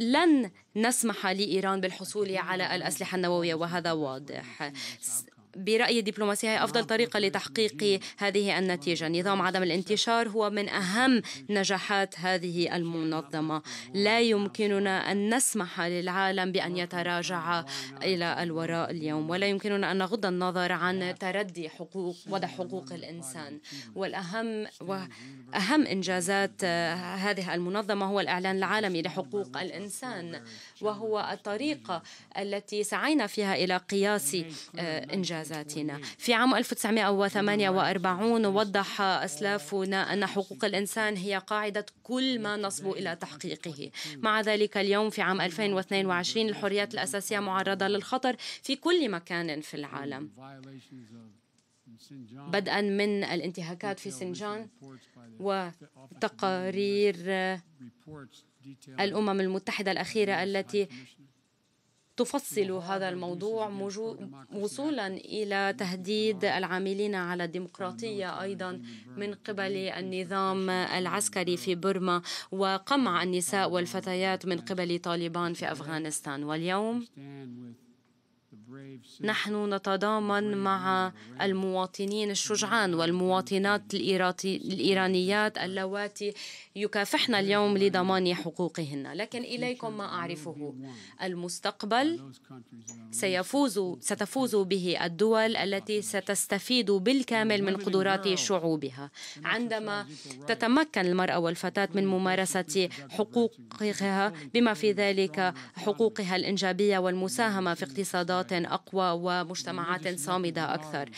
لن نسمح لإيران بالحصول على الأسلحة النووية وهذا واضح برأيي الدبلوماسية هي أفضل نعم. طريقة لتحقيق هذه النتيجة نظام عدم الانتشار هو من أهم نجاحات هذه المنظمة لا يمكننا أن نسمح للعالم بأن يتراجع إلى الوراء اليوم ولا يمكننا أن نغض النظر عن تردي حقوق وضع حقوق الإنسان والأهم وأهم إنجازات هذه المنظمة هو الإعلان العالمي لحقوق الإنسان وهو الطريقة التي سعينا فيها إلى قياس نعم. إنجازات انجازاتنا. في عام 1948 وضح اسلافنا ان حقوق الانسان هي قاعده كل ما نصبو الى تحقيقه. مع ذلك اليوم في عام 2022 الحريات الاساسيه معرضه للخطر في كل مكان في العالم. بدءا من الانتهاكات في سنجان وتقارير الامم المتحده الاخيره التي تفصل هذا الموضوع وصولا إلى تهديد العاملين على الديمقراطية أيضا من قبل النظام العسكري في برما وقمع النساء والفتيات من قبل طالبان في أفغانستان واليوم نحن نتضامن مع المواطنين الشجعان والمواطنات الإيرانيات اللواتي يكافحن اليوم لضمان حقوقهن لكن إليكم ما أعرفه المستقبل سيفوز ستفوز به الدول التي ستستفيد بالكامل من قدرات شعوبها عندما تتمكن المرأة والفتاة من ممارسة حقوقها بما في ذلك حقوقها الإنجابية والمساهمة في اقتصادات اقتصادات أقوى ومجتمعات صامدة أكثر